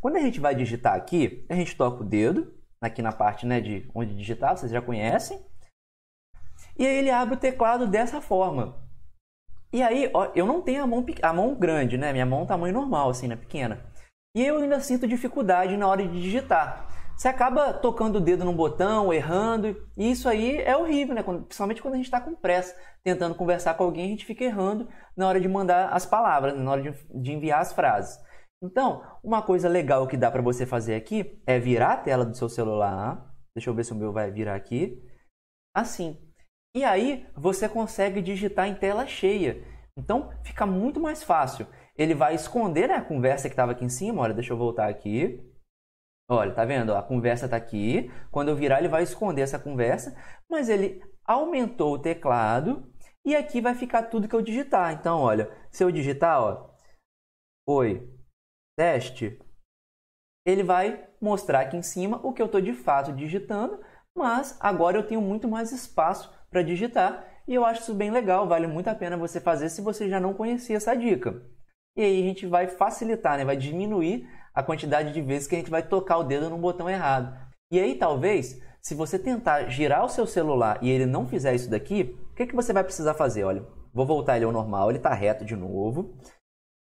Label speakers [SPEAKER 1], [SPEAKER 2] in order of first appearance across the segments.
[SPEAKER 1] Quando a gente vai digitar aqui, a gente toca o dedo, aqui na parte né, de onde digitar, vocês já conhecem. E aí ele abre o teclado dessa forma. E aí, ó, eu não tenho a mão, a mão grande, né? Minha mão é tamanho normal, assim, né? Pequena. E eu ainda sinto dificuldade na hora de digitar. Você acaba tocando o dedo num botão, errando, e isso aí é horrível, né? Quando, principalmente quando a gente está com pressa, tentando conversar com alguém, a gente fica errando na hora de mandar as palavras, na hora de, de enviar as frases. Então, uma coisa legal que dá para você fazer aqui é virar a tela do seu celular. Deixa eu ver se o meu vai virar aqui. Assim. E aí você consegue digitar em tela cheia. Então fica muito mais fácil. Ele vai esconder né, a conversa que estava aqui em cima. Olha, deixa eu voltar aqui. Olha, tá vendo? A conversa está aqui. Quando eu virar, ele vai esconder essa conversa. Mas ele aumentou o teclado e aqui vai ficar tudo que eu digitar. Então, olha, se eu digitar, ó, oi, teste, ele vai mostrar aqui em cima o que eu estou de fato digitando, mas agora eu tenho muito mais espaço para digitar e eu acho isso bem legal, vale muito a pena você fazer se você já não conhecia essa dica. E aí a gente vai facilitar, né? vai diminuir a quantidade de vezes que a gente vai tocar o dedo no botão errado. E aí talvez, se você tentar girar o seu celular e ele não fizer isso daqui, o que, que você vai precisar fazer? Olha, vou voltar ele ao normal, ele está reto de novo.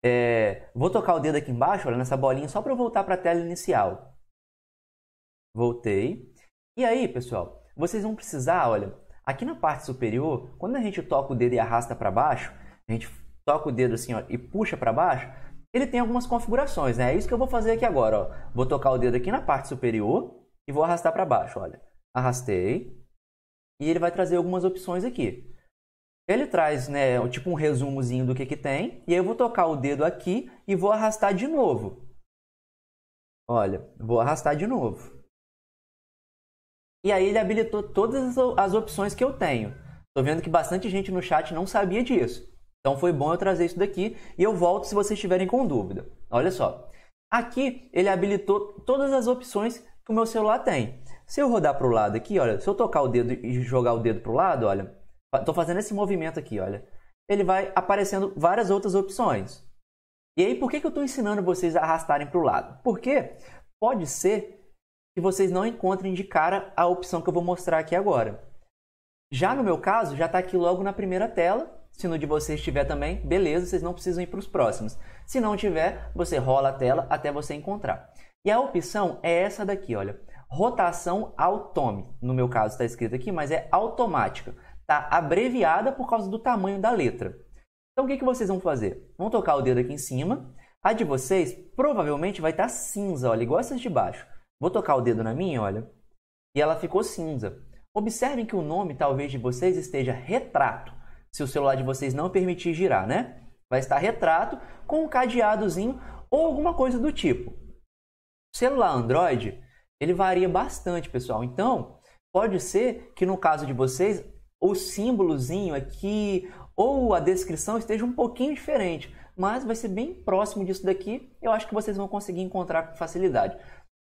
[SPEAKER 1] É, vou tocar o dedo aqui embaixo, olha, nessa bolinha, só para eu voltar para a tela inicial. Voltei. E aí, pessoal, vocês vão precisar, olha, aqui na parte superior, quando a gente toca o dedo e arrasta para baixo, a gente toca o dedo assim ó, e puxa para baixo, ele tem algumas configurações, né? É isso que eu vou fazer aqui agora, ó. Vou tocar o dedo aqui na parte superior e vou arrastar para baixo, olha. Arrastei. E ele vai trazer algumas opções aqui. Ele traz, né, tipo um resumozinho do que que tem, e eu vou tocar o dedo aqui e vou arrastar de novo. Olha, vou arrastar de novo. E aí ele habilitou todas as opções que eu tenho. Tô vendo que bastante gente no chat não sabia disso. Então foi bom eu trazer isso daqui e eu volto se vocês estiverem com dúvida. Olha só. Aqui ele habilitou todas as opções que o meu celular tem. Se eu rodar para o lado aqui, olha, se eu tocar o dedo e jogar o dedo para o lado, olha, Estou fazendo esse movimento aqui, olha. Ele vai aparecendo várias outras opções. E aí, por que, que eu estou ensinando vocês a arrastarem para o lado? Porque pode ser que vocês não encontrem de cara a opção que eu vou mostrar aqui agora. Já no meu caso, já está aqui logo na primeira tela. Se no de vocês tiver também, beleza, vocês não precisam ir para os próximos. Se não tiver, você rola a tela até você encontrar. E a opção é essa daqui, olha. Rotação autome. No meu caso está escrito aqui, mas é automática está abreviada por causa do tamanho da letra. Então o que, que vocês vão fazer? Vão tocar o dedo aqui em cima. A de vocês provavelmente vai estar tá cinza, olha, igual essas de baixo. Vou tocar o dedo na minha, olha, e ela ficou cinza. Observem que o nome talvez de vocês esteja retrato, se o celular de vocês não permitir girar, né? Vai estar retrato com um cadeadozinho ou alguma coisa do tipo. O celular Android, ele varia bastante, pessoal. Então, pode ser que no caso de vocês ou símbolozinho aqui, ou a descrição esteja um pouquinho diferente, mas vai ser bem próximo disso daqui. Eu acho que vocês vão conseguir encontrar com facilidade.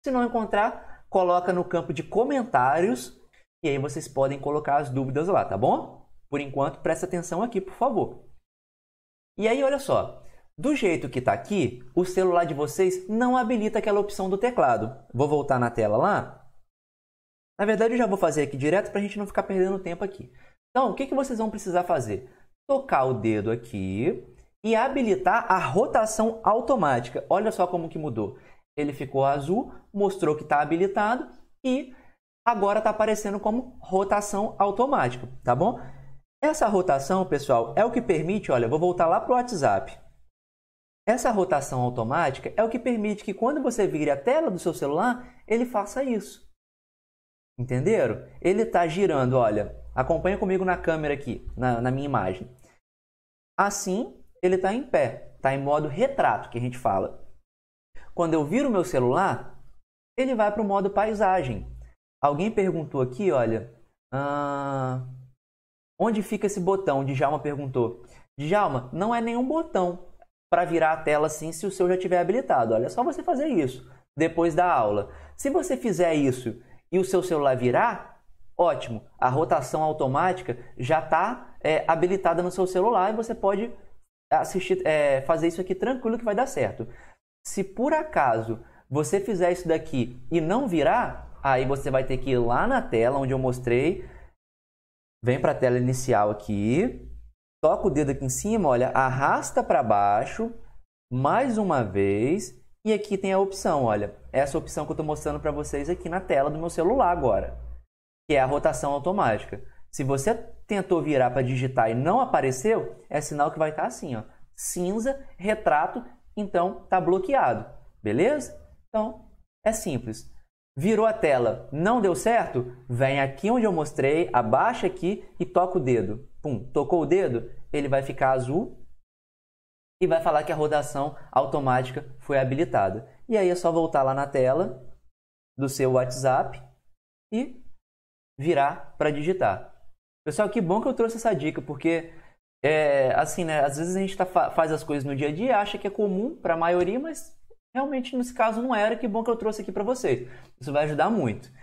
[SPEAKER 1] Se não encontrar, coloca no campo de comentários e aí vocês podem colocar as dúvidas lá, tá bom? Por enquanto, presta atenção aqui, por favor. E aí, olha só, do jeito que está aqui, o celular de vocês não habilita aquela opção do teclado. Vou voltar na tela lá na verdade, eu já vou fazer aqui direto para a gente não ficar perdendo tempo aqui. Então, o que, que vocês vão precisar fazer? Tocar o dedo aqui e habilitar a rotação automática. Olha só como que mudou. Ele ficou azul, mostrou que está habilitado e agora está aparecendo como rotação automática, tá bom? Essa rotação, pessoal, é o que permite, olha, vou voltar lá para o WhatsApp. Essa rotação automática é o que permite que quando você vire a tela do seu celular, ele faça isso. Entenderam? Ele está girando, olha. Acompanha comigo na câmera aqui, na, na minha imagem. Assim, ele está em pé, está em modo retrato, que a gente fala. Quando eu viro meu celular, ele vai para o modo paisagem. Alguém perguntou aqui, olha, ah, onde fica esse botão? Djalma perguntou. Djalma, não é nenhum botão para virar a tela assim se o seu já tiver habilitado. Olha, é só você fazer isso depois da aula. Se você fizer isso e o seu celular virar, ótimo, a rotação automática já está é, habilitada no seu celular e você pode assistir, é, fazer isso aqui tranquilo que vai dar certo. Se por acaso você fizer isso daqui e não virar, aí você vai ter que ir lá na tela onde eu mostrei, vem para a tela inicial aqui, toca o dedo aqui em cima, olha, arrasta para baixo mais uma vez e aqui tem a opção, olha, essa opção que eu estou mostrando para vocês aqui na tela do meu celular agora, que é a rotação automática. Se você tentou virar para digitar e não apareceu, é sinal que vai estar tá assim, ó, cinza, retrato, então está bloqueado, beleza? Então é simples. Virou a tela, não deu certo? Vem aqui onde eu mostrei, abaixa aqui e toca o dedo. Pum, tocou o dedo, ele vai ficar azul e vai falar que a rodação automática foi habilitada. E aí é só voltar lá na tela do seu WhatsApp e virar para digitar. Pessoal, que bom que eu trouxe essa dica, porque é, assim, né? Às vezes a gente tá, faz as coisas no dia a dia e acha que é comum para a maioria, mas realmente nesse caso não era. Que bom que eu trouxe aqui para vocês. Isso vai ajudar muito.